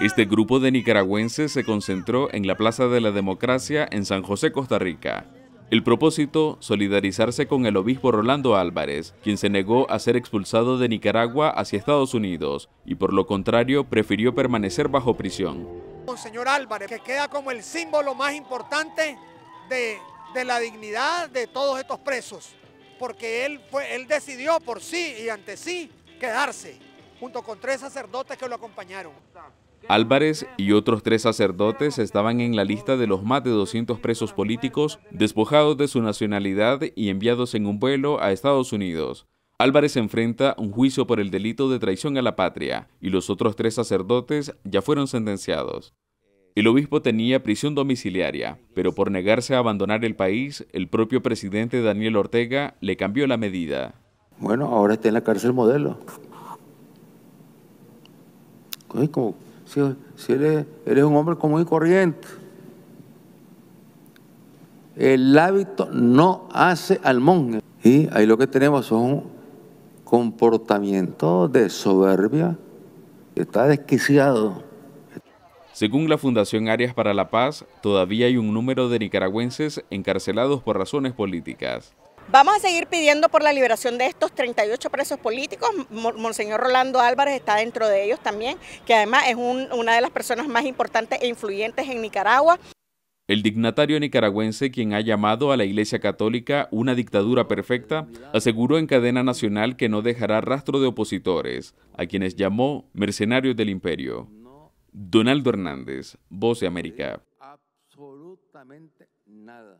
Este grupo de nicaragüenses se concentró en la Plaza de la Democracia en San José, Costa Rica. El propósito, solidarizarse con el obispo Rolando Álvarez, quien se negó a ser expulsado de Nicaragua hacia Estados Unidos y por lo contrario prefirió permanecer bajo prisión. Señor Álvarez, que queda como el símbolo más importante de, la dignidad de todos estos presos, porque él, fue, él decidió por sí y ante sí quedarse, junto con tres sacerdotes que lo acompañaron. Álvarez y otros tres sacerdotes estaban en la lista de los más de 200 presos políticos despojados de su nacionalidad y enviados en un vuelo a Estados Unidos. Álvarez enfrenta un juicio por el delito de traición a la patria y los otros tres sacerdotes ya fueron sentenciados. El obispo tenía prisión domiciliaria, pero por negarse a abandonar el país, el propio presidente Daniel Ortega le cambió la medida. Bueno, ahora está en la cárcel modelo si, eres, un hombre común y corriente. El hábito no hace al monje. Y ahí lo que tenemos es un comportamiento de soberbia. Está desquiciado. Según la Fundación Arias para la Paz, todavía hay un número de nicaragüenses encarcelados por razones políticas. Vamos a seguir pidiendo por la liberación de estos 38 presos políticos. Monseñor Rolando Álvarez está dentro de ellos también, que además es una de las personas más importantes e influyentes en Nicaragua. El dignatario nicaragüense, quien ha llamado a la Iglesia Católica una dictadura perfecta, aseguró en cadena nacional que no dejará rastro de opositores, a quienes llamó mercenarios del imperio. Donaldo Hernández, Voz de América. Absolutamente nada.